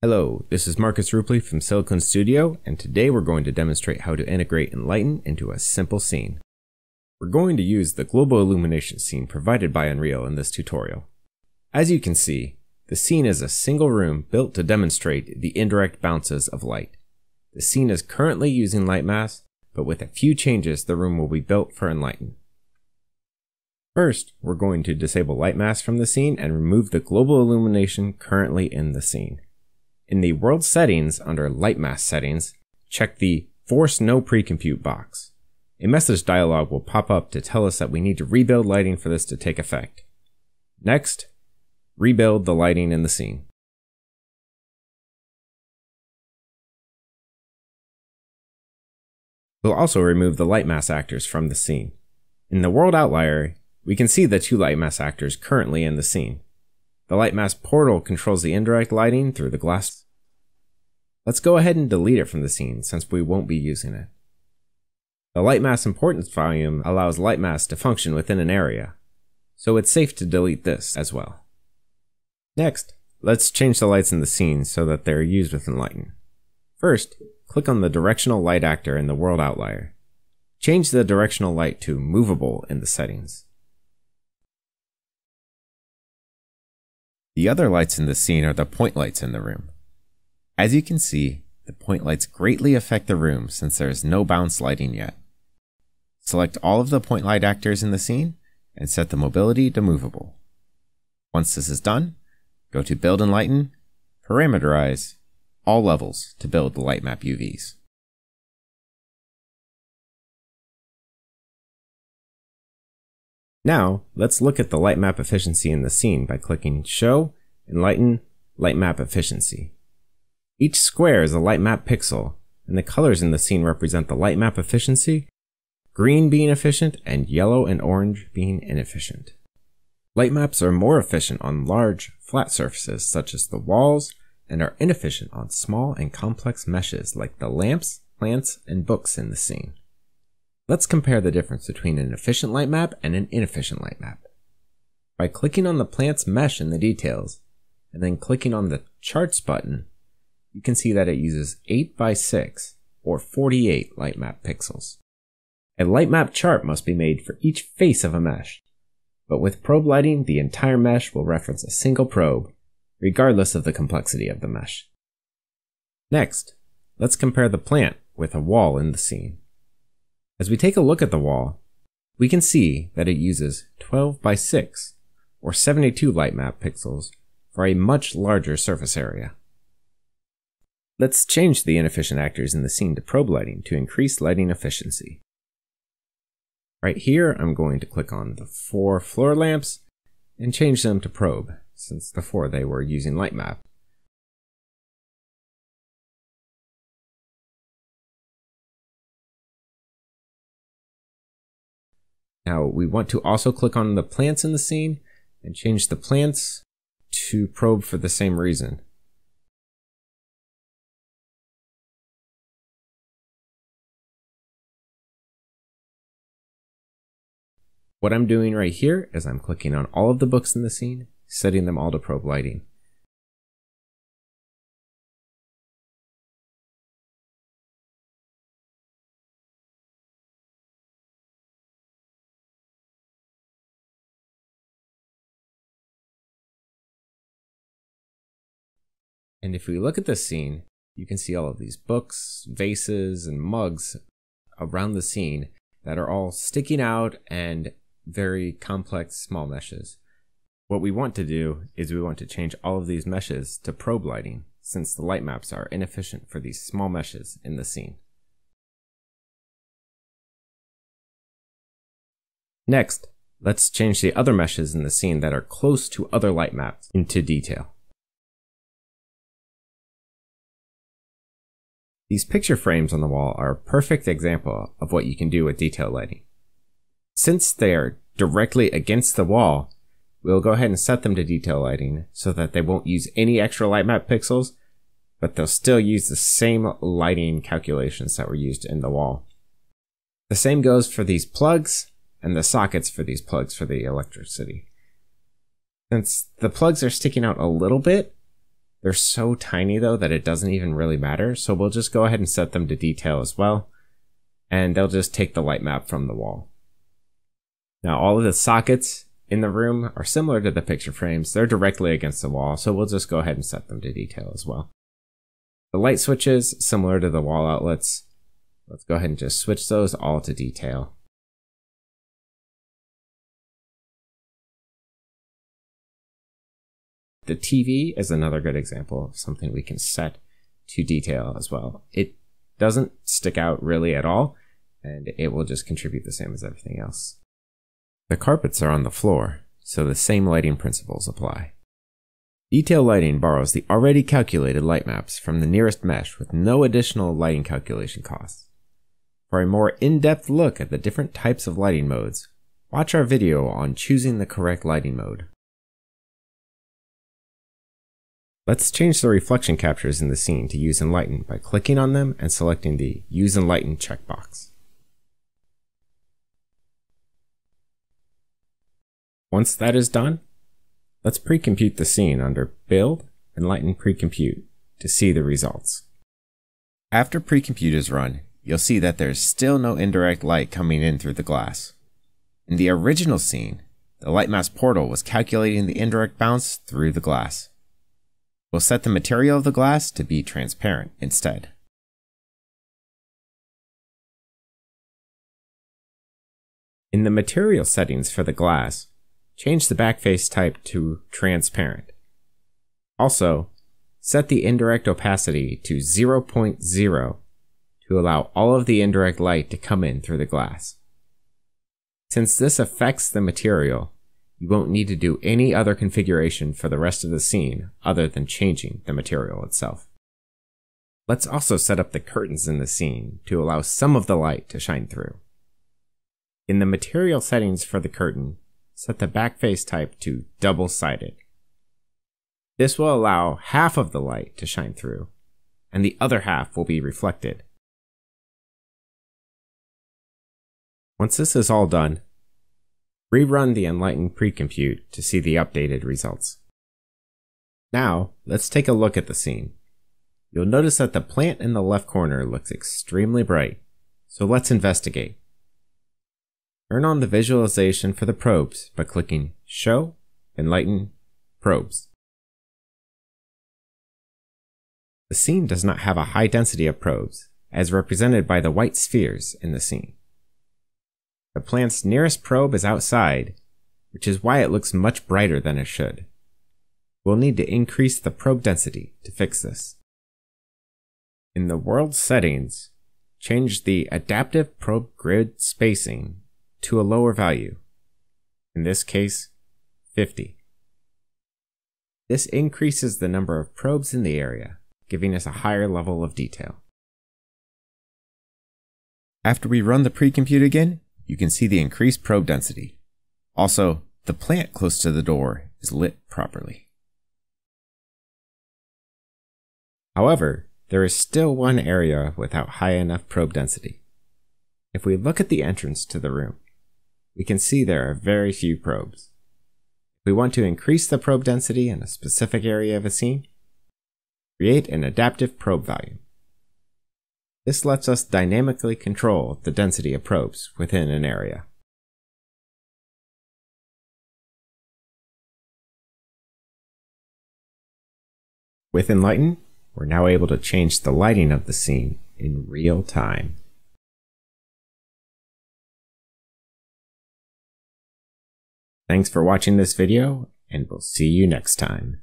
Hello, this is Marcus Rupley from Silicon Studio, and today we're going to demonstrate how to integrate Enlighten into a simple scene. We're going to use the global illumination scene provided by Unreal in this tutorial. As you can see, the scene is a single room built to demonstrate the indirect bounces of light. The scene is currently using light mass, but with a few changes the room will be built for Enlighten. First, we're going to disable light mass from the scene and remove the global illumination currently in the scene. In the World Settings, under Light Mass Settings, check the Force No Precompute box. A message dialog will pop up to tell us that we need to rebuild lighting for this to take effect. Next, rebuild the lighting in the scene. We'll also remove the light mass actors from the scene. In the world outlier, we can see the two light mass actors currently in the scene. The light mask portal controls the indirect lighting through the glass. Let's go ahead and delete it from the scene since we won't be using it. The light mass importance volume allows light mass to function within an area, so it's safe to delete this as well. Next, let's change the lights in the scene so that they are used within Enlighten. First, click on the directional light actor in the world outlier. Change the directional light to movable in the settings. The other lights in the scene are the point lights in the room. As you can see, the point lights greatly affect the room since there is no bounce lighting yet. Select all of the point light actors in the scene and set the mobility to movable. Once this is done, go to Build and Lighten, Parameterize all levels to build the light map UVs. Now, let's look at the light map efficiency in the scene by clicking Show and lighten light map efficiency. Each square is a light map pixel, and the colors in the scene represent the light map efficiency, green being efficient, and yellow and orange being inefficient. Light maps are more efficient on large, flat surfaces such as the walls, and are inefficient on small and complex meshes like the lamps, plants, and books in the scene. Let's compare the difference between an efficient light map and an inefficient light map. By clicking on the plant's mesh in the details, and then clicking on the charts button, you can see that it uses 8 by 6 or 48 light map pixels. A light map chart must be made for each face of a mesh, but with probe lighting, the entire mesh will reference a single probe, regardless of the complexity of the mesh. Next, let's compare the plant with a wall in the scene. As we take a look at the wall, we can see that it uses 12 by 6 or 72 light map pixels for a much larger surface area. Let's change the inefficient actors in the scene to probe lighting to increase lighting efficiency. Right here, I'm going to click on the four floor lamps and change them to probe, since before they were using light map. Now we want to also click on the plants in the scene and change the plants to probe for the same reason. What I'm doing right here is I'm clicking on all of the books in the scene, setting them all to probe lighting. And if we look at this scene, you can see all of these books, vases, and mugs around the scene that are all sticking out and very complex small meshes. What we want to do is we want to change all of these meshes to probe lighting since the light maps are inefficient for these small meshes in the scene. Next, let's change the other meshes in the scene that are close to other light maps into detail. These picture frames on the wall are a perfect example of what you can do with detail lighting. Since they are directly against the wall, we'll go ahead and set them to detail lighting so that they won't use any extra light map pixels, but they'll still use the same lighting calculations that were used in the wall. The same goes for these plugs and the sockets for these plugs for the electricity. Since the plugs are sticking out a little bit, they're so tiny though that it doesn't even really matter, so we'll just go ahead and set them to detail as well, and they'll just take the light map from the wall. Now all of the sockets in the room are similar to the picture frames, they're directly against the wall, so we'll just go ahead and set them to detail as well. The light switches, similar to the wall outlets, let's go ahead and just switch those all to detail. the TV is another good example of something we can set to detail as well. It doesn't stick out really at all, and it will just contribute the same as everything else. The carpets are on the floor, so the same lighting principles apply. Detail lighting borrows the already calculated light maps from the nearest mesh with no additional lighting calculation costs. For a more in-depth look at the different types of lighting modes, watch our video on choosing the correct lighting mode. Let's change the reflection captures in the scene to use Enlighten by clicking on them and selecting the Use Enlighten checkbox. Once that is done, let's pre-compute the scene under Build Enlighten Pre-Compute to see the results. After pre-compute is run, you'll see that there's still no indirect light coming in through the glass. In the original scene, the light mass portal was calculating the indirect bounce through the glass. We'll set the material of the glass to be transparent instead. In the material settings for the glass, change the backface type to transparent. Also, set the indirect opacity to 0.0 to allow all of the indirect light to come in through the glass. Since this affects the material, you won't need to do any other configuration for the rest of the scene other than changing the material itself. Let's also set up the curtains in the scene to allow some of the light to shine through. In the material settings for the curtain, set the back face type to double-sided. This will allow half of the light to shine through, and the other half will be reflected. Once this is all done, Rerun the Enlightened precompute to see the updated results. Now, let's take a look at the scene. You'll notice that the plant in the left corner looks extremely bright, so let's investigate. Turn on the visualization for the probes by clicking Show, Enlighten, Probes. The scene does not have a high density of probes, as represented by the white spheres in the scene. The plant's nearest probe is outside, which is why it looks much brighter than it should. We'll need to increase the probe density to fix this. In the world settings, change the adaptive probe grid spacing to a lower value, in this case, 50. This increases the number of probes in the area, giving us a higher level of detail. After we run the pre-compute again, you can see the increased probe density. Also, the plant close to the door is lit properly. However, there is still one area without high enough probe density. If we look at the entrance to the room, we can see there are very few probes. If we want to increase the probe density in a specific area of a scene, create an adaptive probe value. This lets us dynamically control the density of probes within an area. With Enlighten, we're now able to change the lighting of the scene in real time. Thanks for watching this video, and we'll see you next time.